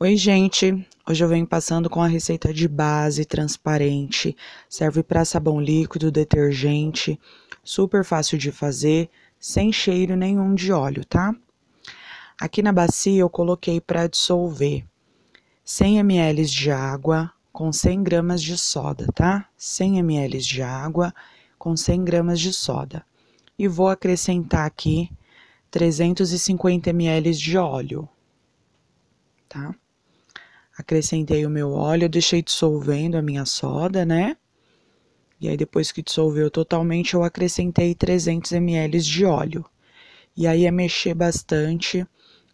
Oi, gente! Hoje eu venho passando com a receita de base transparente. Serve para sabão líquido, detergente, super fácil de fazer, sem cheiro nenhum de óleo, tá? Aqui na bacia eu coloquei para dissolver 100 ml de água com 100 gramas de soda, tá? 100 ml de água com 100 gramas de soda. E vou acrescentar aqui 350 ml de óleo, tá? acrescentei o meu óleo, deixei dissolvendo a minha soda, né? E aí depois que dissolveu totalmente, eu acrescentei 300 ml de óleo. E aí é mexer bastante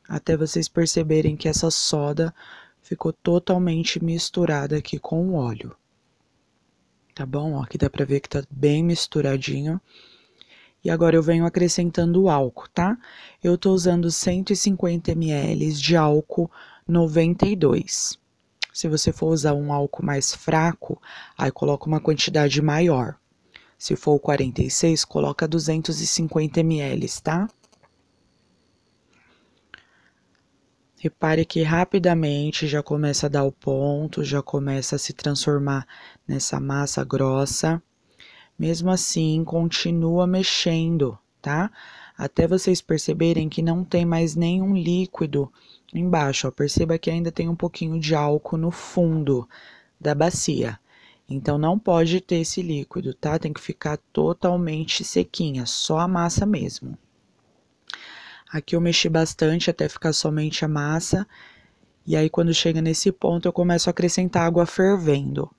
até vocês perceberem que essa soda ficou totalmente misturada aqui com o óleo. Tá bom? Ó, aqui dá pra ver que tá bem misturadinho. E agora eu venho acrescentando o álcool, tá? Eu tô usando 150 ml de álcool 92. Se você for usar um álcool mais fraco, aí coloca uma quantidade maior. Se for o 46, coloca 250 ml, tá? Repare que rapidamente já começa a dar o ponto, já começa a se transformar nessa massa grossa. Mesmo assim, continua mexendo, tá? Até vocês perceberem que não tem mais nenhum líquido embaixo, ó, perceba que ainda tem um pouquinho de álcool no fundo da bacia. Então não pode ter esse líquido, tá? Tem que ficar totalmente sequinha, só a massa mesmo. Aqui eu mexi bastante até ficar somente a massa. E aí quando chega nesse ponto eu começo a acrescentar água fervendo.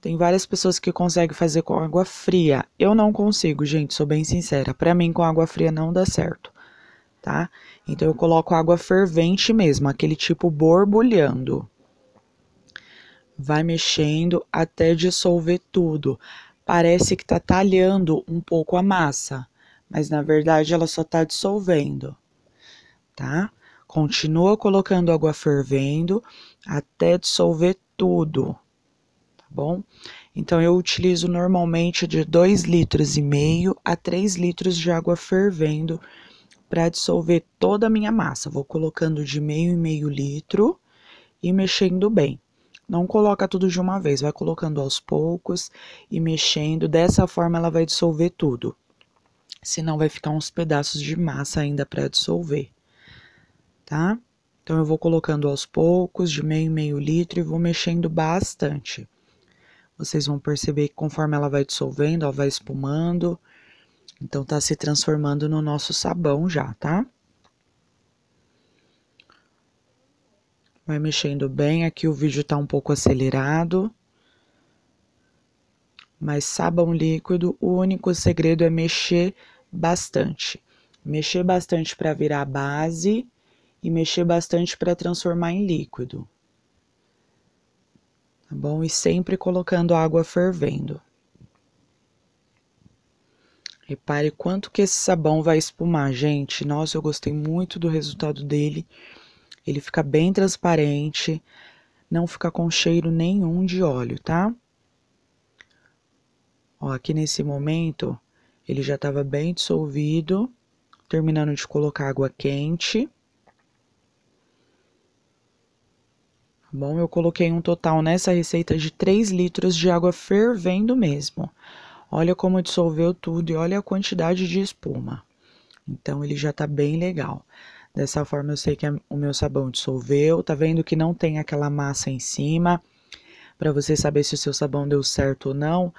Tem várias pessoas que conseguem fazer com água fria. Eu não consigo, gente, sou bem sincera. Para mim com água fria não dá certo tá? Então eu coloco água fervente mesmo, aquele tipo borbulhando. Vai mexendo até dissolver tudo. Parece que tá talhando um pouco a massa, mas na verdade ela só tá dissolvendo, tá? Continua colocando água fervendo até dissolver tudo, tá bom? Então eu utilizo normalmente de 2 litros e meio a 3 litros de água fervendo para dissolver toda a minha massa. Vou colocando de meio e meio litro e mexendo bem. Não coloca tudo de uma vez, vai colocando aos poucos e mexendo. Dessa forma ela vai dissolver tudo. Senão vai ficar uns pedaços de massa ainda para dissolver. Tá? Então eu vou colocando aos poucos, de meio e meio litro e vou mexendo bastante. Vocês vão perceber que conforme ela vai dissolvendo, ela vai espumando então, tá se transformando no nosso sabão já, tá? Vai mexendo bem. Aqui o vídeo tá um pouco acelerado. Mas sabão líquido, o único segredo é mexer bastante. Mexer bastante para virar base e mexer bastante para transformar em líquido. Tá bom? E sempre colocando água fervendo. Repare quanto que esse sabão vai espumar, gente. Nossa, eu gostei muito do resultado dele. Ele fica bem transparente, não fica com cheiro nenhum de óleo, tá? Ó, aqui nesse momento, ele já estava bem dissolvido, terminando de colocar água quente. Tá bom, eu coloquei um total nessa receita de 3 litros de água fervendo mesmo. Olha como dissolveu tudo e olha a quantidade de espuma. Então ele já tá bem legal. Dessa forma eu sei que o meu sabão dissolveu, tá vendo que não tem aquela massa em cima. Para você saber se o seu sabão deu certo ou não,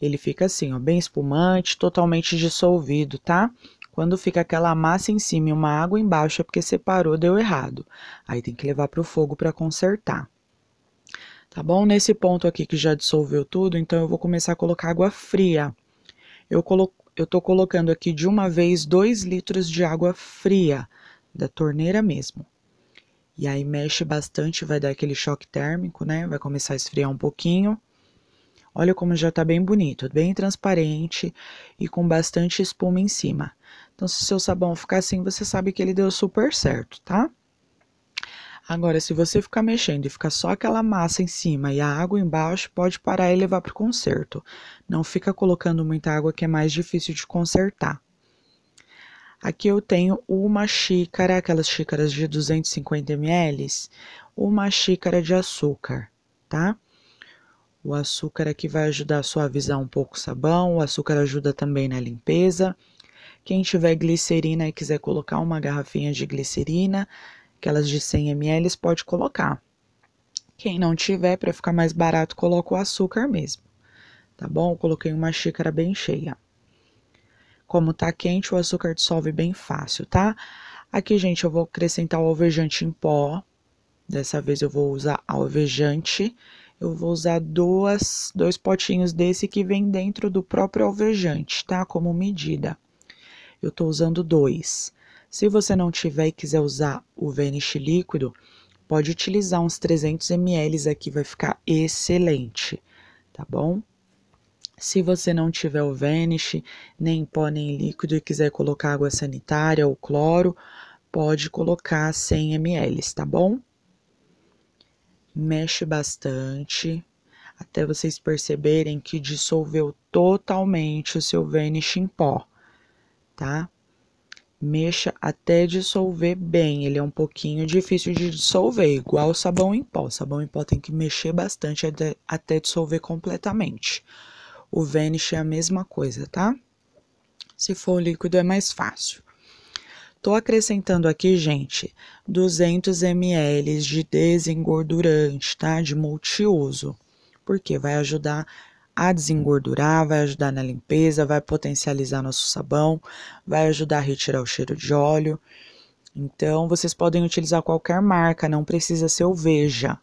ele fica assim, ó, bem espumante, totalmente dissolvido, tá? Quando fica aquela massa em cima e uma água embaixo é porque separou, deu errado. Aí tem que levar pro fogo para consertar tá bom? Nesse ponto aqui que já dissolveu tudo, então eu vou começar a colocar água fria. Eu, colo eu tô colocando aqui de uma vez 2 litros de água fria, da torneira mesmo. E aí mexe bastante, vai dar aquele choque térmico, né? Vai começar a esfriar um pouquinho. Olha como já tá bem bonito, bem transparente e com bastante espuma em cima. Então, se seu sabão ficar assim, você sabe que ele deu super certo, tá? Agora, se você ficar mexendo e ficar só aquela massa em cima e a água embaixo, pode parar e levar para o conserto. Não fica colocando muita água que é mais difícil de consertar. Aqui eu tenho uma xícara, aquelas xícaras de 250 ml, uma xícara de açúcar, tá? O açúcar aqui vai ajudar a suavizar um pouco o sabão, o açúcar ajuda também na limpeza. Quem tiver glicerina e quiser colocar uma garrafinha de glicerina, aquelas de 100 ml, pode colocar. Quem não tiver, para ficar mais barato, coloca o açúcar mesmo. Tá bom? Eu coloquei uma xícara bem cheia. Como tá quente, o açúcar dissolve bem fácil, tá? Aqui, gente, eu vou acrescentar o alvejante em pó. Dessa vez eu vou usar alvejante. Eu vou usar duas, dois potinhos desse que vem dentro do próprio alvejante, tá? Como medida. Eu tô usando dois. Se você não tiver e quiser usar o Vanish líquido, pode utilizar uns 300 ml aqui, vai ficar excelente, tá bom? Se você não tiver o Vanish, nem pó nem líquido e quiser colocar água sanitária ou cloro, pode colocar 100 ml, tá bom? Mexe bastante até vocês perceberem que dissolveu totalmente o seu Vanish em pó, tá? mexa até dissolver bem. Ele é um pouquinho difícil de dissolver, igual sabão em pó. Sabão em pó tem que mexer bastante até, até dissolver completamente. O Vanish é a mesma coisa, tá? Se for líquido é mais fácil. Tô acrescentando aqui, gente, 200 ml de desengordurante, tá? De multiuso, porque vai ajudar a desengordurar, vai ajudar na limpeza, vai potencializar nosso sabão, vai ajudar a retirar o cheiro de óleo. Então, vocês podem utilizar qualquer marca, não precisa ser o Veja,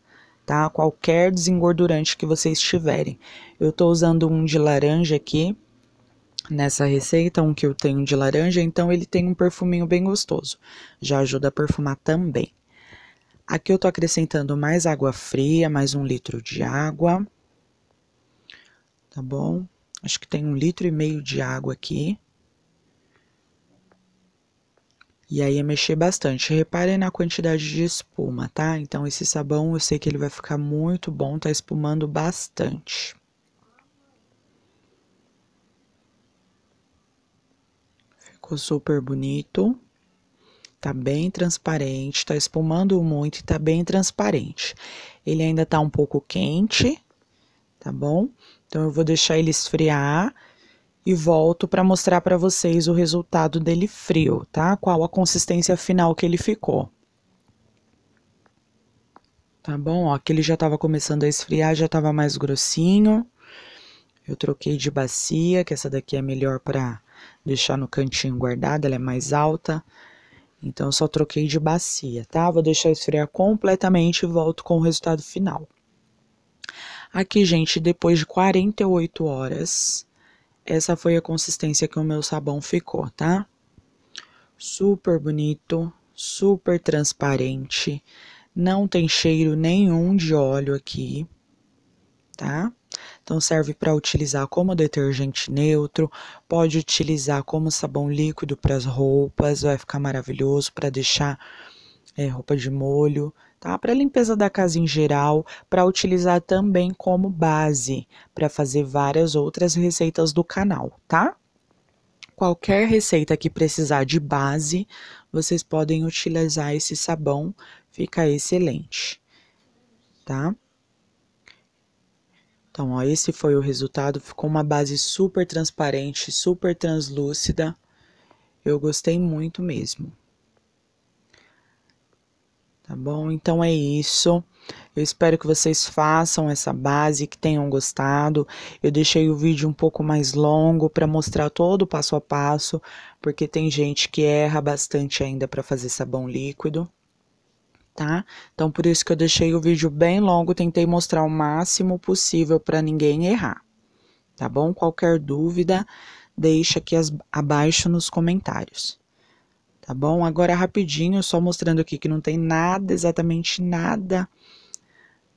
tá? Qualquer desengordurante que vocês tiverem. Eu tô usando um de laranja aqui nessa receita, um que eu tenho de laranja, então ele tem um perfuminho bem gostoso. Já ajuda a perfumar também. Aqui eu tô acrescentando mais água fria, mais um litro de água tá bom? Acho que tem um litro e meio de água aqui. E aí é mexer bastante. Reparem na quantidade de espuma, tá? Então esse sabão eu sei que ele vai ficar muito bom, tá espumando bastante. Ficou super bonito. Tá bem transparente, tá espumando muito e tá bem transparente. Ele ainda tá um pouco quente, tá bom? Então eu vou deixar ele esfriar e volto para mostrar para vocês o resultado dele frio, tá? Qual a consistência final que ele ficou. Tá bom? Ó, aqui ele já estava começando a esfriar, já estava mais grossinho. Eu troquei de bacia, que essa daqui é melhor para deixar no cantinho guardada, ela é mais alta. Então, só troquei de bacia, tá? Vou deixar esfriar completamente e volto com o resultado final. Aqui, gente, depois de 48 horas, essa foi a consistência que o meu sabão ficou, tá? Super bonito, super transparente, não tem cheiro nenhum de óleo aqui, tá? Então serve para utilizar como detergente neutro, pode utilizar como sabão líquido para as roupas, vai ficar maravilhoso para deixar é, roupa de molho, tá? Para limpeza da casa em geral, para utilizar também como base para fazer várias outras receitas do canal, tá? Qualquer receita que precisar de base, vocês podem utilizar esse sabão, fica excelente, tá? Então, ó, esse foi o resultado, ficou uma base super transparente, super translúcida. Eu gostei muito mesmo. Tá bom? Então é isso. Eu espero que vocês façam essa base, que tenham gostado. Eu deixei o vídeo um pouco mais longo para mostrar todo o passo a passo, porque tem gente que erra bastante ainda para fazer sabão líquido, tá? Então por isso que eu deixei o vídeo bem longo, tentei mostrar o máximo possível para ninguém errar. Tá bom? Qualquer dúvida, deixa aqui abaixo nos comentários tá bom? Agora rapidinho, só mostrando aqui que não tem nada, exatamente nada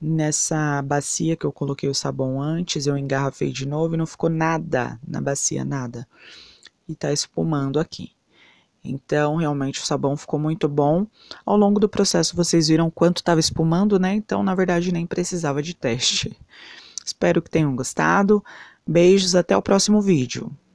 nessa bacia que eu coloquei o sabão antes, eu engarrafei de novo e não ficou nada na bacia, nada. E tá espumando aqui. Então, realmente o sabão ficou muito bom. Ao longo do processo vocês viram quanto estava espumando, né? Então, na verdade, nem precisava de teste. Espero que tenham gostado. Beijos, até o próximo vídeo.